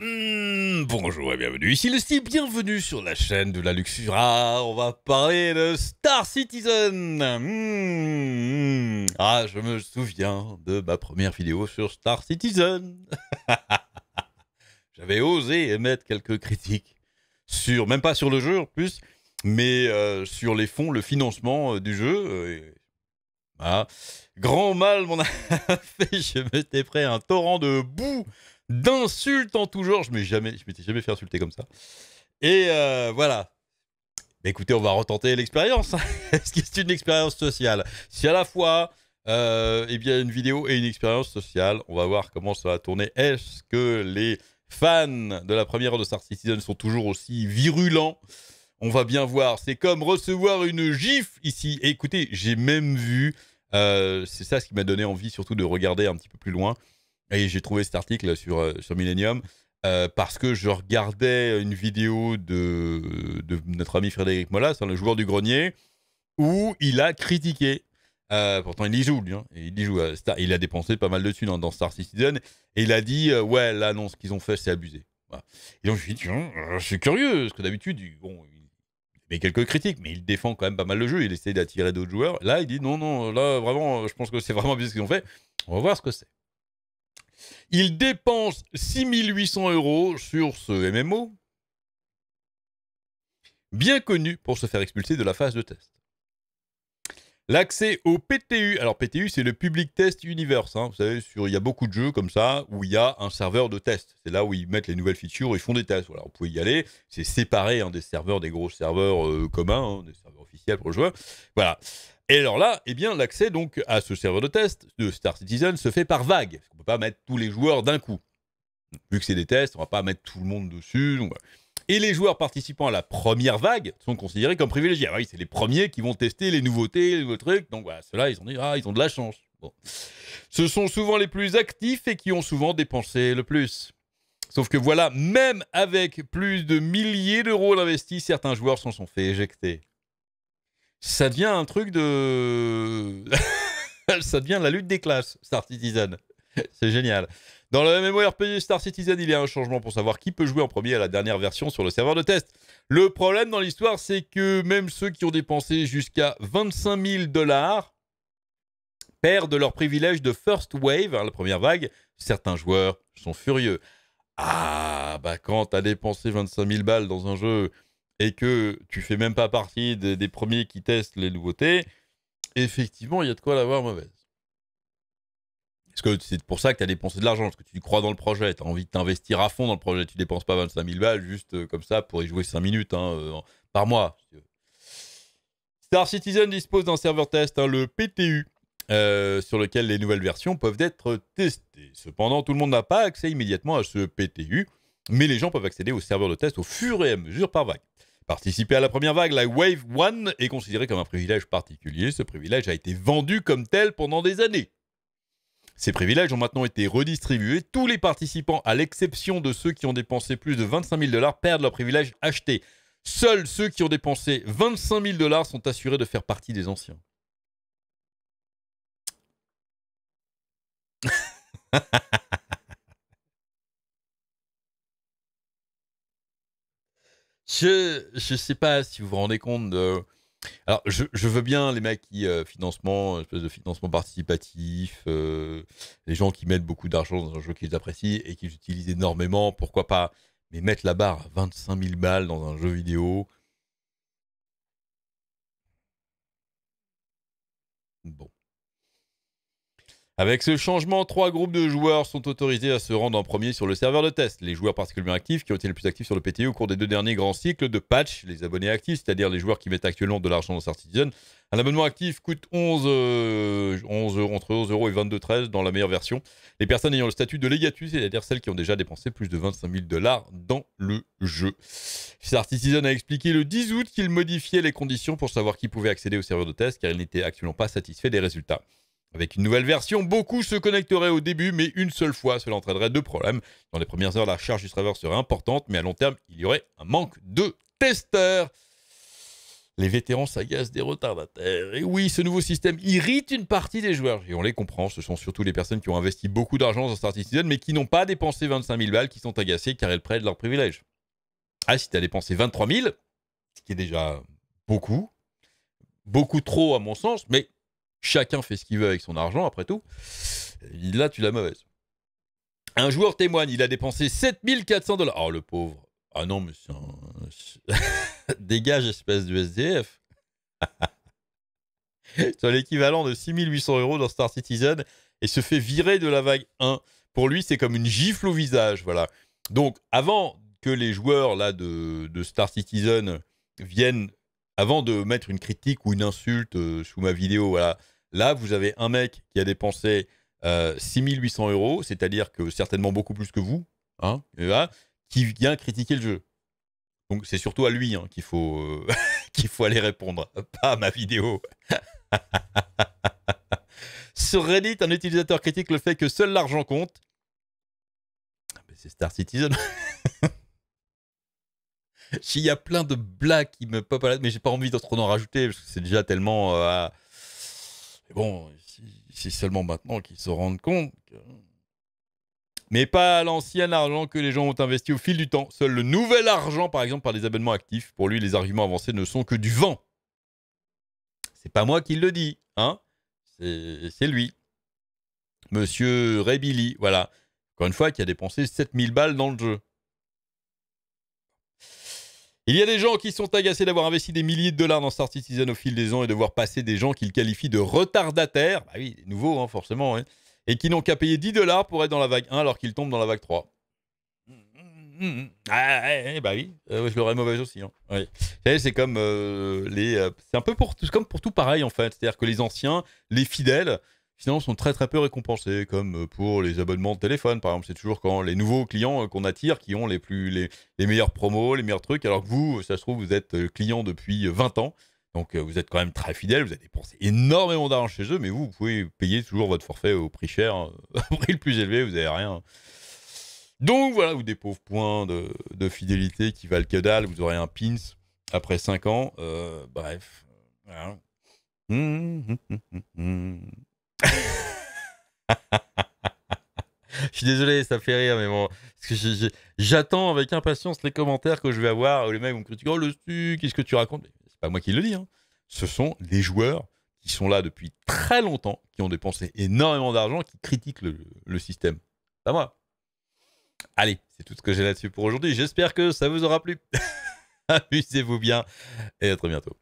Hmm, bonjour et bienvenue, ici le style, bienvenue sur la chaîne de la Luxura, on va parler de Star Citizen hmm, Ah, je me souviens de ma première vidéo sur Star Citizen J'avais osé émettre quelques critiques, sur, même pas sur le jeu en plus, mais euh, sur les fonds, le financement euh, du jeu. Euh, ah, grand mal m'en a fait, je m'étais prêt un torrent de boue d'insultes en tout genre. Je m'étais jamais, m'étais jamais fait insulter comme ça. Et euh, voilà. Bah, écoutez, on va retenter l'expérience. Hein. Est-ce que c'est une expérience sociale Si à la fois, euh, eh bien, une vidéo et une expérience sociale, on va voir comment ça va tourner. Est-ce que les fans de la première heure de Star Citizen sont toujours aussi virulents On va bien voir. C'est comme recevoir une gifle ici. écoutez, j'ai même vu. Euh, c'est ça ce qui m'a donné envie surtout de regarder un petit peu plus loin. Et j'ai trouvé cet article sur, euh, sur Millennium euh, parce que je regardais une vidéo de, notre ami Frédéric Molas, hein, le joueur du grenier, où il a critiqué. Euh, pourtant, il y joue, lui. Hein, il, y joue il a dépensé pas mal de thunes dans Star Citizen. Et il a dit Ouais, là, non, ce qu'ils ont fait, c'est abusé. Et donc, je me suis dit Je suis curieux, parce que d'habitude, il met quelques critiques, mais il défend quand même pas mal le jeu. Il essaie d'attirer d'autres joueurs. Là, il dit Non, non, là, vraiment, je pense que c'est vraiment abusé ce qu'ils ont fait. On va voir ce que c'est. Il dépense 6800 euros sur ce MMO, bien connu pour se faire expulser de la phase de test. L'accès au PTU. Alors, PTU, c'est le Public Test Universe. Hein. Vous savez, sur, il y a beaucoup de jeux comme ça où il y a un serveur de test. C'est là où ils mettent les nouvelles features, ils font des tests. Voilà, vous pouvez y aller. C'est séparé hein, des serveurs, des gros serveurs euh, communs, hein, des serveurs officiels pour le Voilà. Et alors là, eh bien, l'accès donc à ce serveur de test de Star Citizen se fait par vague. On ne peut pas mettre tous les joueurs d'un coup. Vu que c'est des tests, on ne va pas mettre tout le monde dessus. Et les joueurs participant à la première vague sont considérés comme privilégiés. Ah oui, c'est les premiers qui vont tester les nouveautés, les nouveaux trucs. Donc voilà, ceux-là, ils ont ah, ils ont de la chance. Ce sont souvent les plus actifs et qui ont souvent dépensé le plus. Sauf que voilà, même avec plus de milliers d'euros investis, certains joueurs s'en sont fait éjecter ça devient un truc de. ça devient la lutte des classes, Star Citizen. C'est génial. Dans le MMORPG Star Citizen, il y a un changement pour savoir qui peut jouer en premier à la dernière version sur le serveur de test. Le problème dans l'histoire, c'est que même ceux qui ont dépensé jusqu'à 25 000 dollars perdent leur privilège de first wave, hein, la première vague. Certains joueurs sont furieux. Ah, bah quand t'as dépensé 25 000 balles dans un jeu et que tu fais même pas partie des, premiers qui testent les nouveautés, effectivement, il y a de quoi l'avoir mauvaise. Parce que c'est pour ça que tu as dépensé de l'argent, parce que tu crois dans le projet, tu as envie de t'investir à fond dans le projet, tu dépenses pas 25 000 balles juste euh, comme ça pour y jouer 5 minutes hein, euh, par mois. Star Citizen dispose d'un serveur test, hein, le PTU, euh, sur lequel les nouvelles versions peuvent être testées. Cependant, tout le monde n'a pas accès immédiatement à ce PTU, mais les gens peuvent accéder au serveur de test au fur et à mesure par vague. Participer à la première vague, la Wave 1, est considéré comme un privilège particulier. Ce privilège a été vendu comme tel pendant des années. Ces privilèges ont maintenant été redistribués. Tous les participants, à l'exception de ceux qui ont dépensé plus de 25 000 dollars, perdent leur privilège acheté. Seuls ceux qui ont dépensé 25 000 dollars sont assurés de faire partie des anciens. Je je sais pas si vous vous rendez compte de. Alors, je, veux bien les mecs qui euh, financement, espèce de financement participatif, euh, les gens qui mettent beaucoup d'argent dans un jeu qu'ils apprécient et qu'ils utilisent énormément, pourquoi pas. Mais mettre la barre à 25 000 balles dans un jeu vidéo. Bon. Avec ce changement, trois groupes de joueurs sont autorisés à se rendre en premier sur le serveur de test. Les joueurs particulièrement actifs qui ont été les plus actifs sur le PTE au cours des deux derniers grands cycles de patch, les abonnés actifs, c'est-à-dire les joueurs qui mettent actuellement de l'argent dans Citizen. Un abonnement actif coûte 11, euh, entre 11 euros et 22,13 dans la meilleure version. Les personnes ayant le statut de legatus, c'est-à-dire celles qui ont déjà dépensé plus de 25 000 dollars dans le jeu. Citizen a expliqué le 10 août qu'il modifiait les conditions pour savoir qui pouvait accéder au serveur de test car il n'était actuellement pas satisfait des résultats. Avec une nouvelle version, beaucoup se connecteraient au début, mais une seule fois. Cela entraînerait deux problèmes. Dans les premières heures, la charge du serveur serait importante, mais à long terme, il y aurait un manque de testeurs. Les vétérans s'agacent des retardataires. Et oui, ce nouveau système irrite une partie des joueurs. Et on les comprend, ce sont surtout les personnes qui ont investi beaucoup d'argent dans Star Citizen, mais qui n'ont pas dépensé 25 000 balles, qui sont agacées car elles prennent leurs privilèges. Ah, si tu as dépensé 23 000, ce qui est déjà beaucoup, beaucoup trop à mon sens, mais Chacun fait ce qu'il veut avec son argent, après tout. Là, tu l'as mauvaise. Un joueur témoigne, il a dépensé 7400 dollars. Oh, le pauvre. Ah non, mais un... Dégage, espèce de SDF. C'est l'équivalent de 6800 euros dans Star Citizen et se fait virer de la vague 1. Pour lui, c'est comme une gifle au visage. Voilà. Donc, avant que les joueurs là, de, Star Citizen viennent, avant de mettre une critique ou une insulte euh, sous ma vidéo, voilà, Là, vous avez un mec qui a dépensé 6800 euh, euros, c'est-à-dire que certainement beaucoup plus que vous, hein, qui vient critiquer le jeu. Donc c'est surtout à lui hein, qu'il faut, euh, faut aller répondre, pas à ma vidéo. Sur Reddit, un utilisateur critique le fait que seul l'argent compte. Ah, c'est Star Citizen. Il y a plein de blagues qui me pop à mais j'ai pas envie d'en en rajouter parce que c'est déjà tellement euh, mais bon, c'est seulement maintenant qu'ils se rendent compte Mais pas l'ancien argent que les gens ont investi au fil du temps. Seul le nouvel argent, par exemple, par les abonnements actifs, pour lui, les arguments avancés ne sont que du vent. C'est pas moi qui le dis, hein C'est lui. Monsieur Rebili, voilà. Encore une fois, qui a dépensé 7000 balles dans le jeu. Il y a des gens qui sont agacés d'avoir investi des milliers de dollars dans Star Citizen au fil des ans et de voir passer des gens qu'ils qualifient de retardataires, bah oui, nouveaux hein, forcément, hein. et qui n'ont qu'à payer 10 dollars pour être dans la vague 1 alors qu'ils tombent dans la vague 3. Ah, ah, ah, ah, bah oui, je euh, je l'aurais mauvais aussi. Hein. C'est comme euh, les, euh, c'est un peu pour tout, comme pour tout pareil en fait, c'est-à-dire que les anciens, les fidèles, sont très très peu récompensés, comme euh, pour les abonnements de téléphone par exemple. C'est toujours quand les nouveaux clients euh, qu'on attire qui ont les, plus, les, meilleurs promos, les meilleurs trucs, alors que vous, euh, ça se trouve, vous êtes client depuis 20 ans. Donc vous êtes quand même très fidèle, vous avez dépensé énormément d'argent chez eux, mais vous, vous pouvez payer toujours votre forfait au prix cher, au prix le plus élevé, vous n'avez rien. Donc voilà, vous des pauvres points de, de, fidélité qui valent que dalle, vous aurez un pins après 5 ans. bref. Mmh, mmh, mmh, je suis désolé, ça fait rire, mais bon. j'attends avec impatience les commentaires que je vais avoir où les mecs vont me critiquer Oh, le stu, qu'est-ce que tu racontes C'est pas moi qui le dis. Hein. Ce sont des joueurs qui sont là depuis très longtemps, qui ont dépensé énormément d'argent, qui critiquent le, le système. Pas moi. Allez, c'est tout ce que j'ai là-dessus pour aujourd'hui. J'espère que ça vous aura plu. Amusez-vous bien et à très bientôt.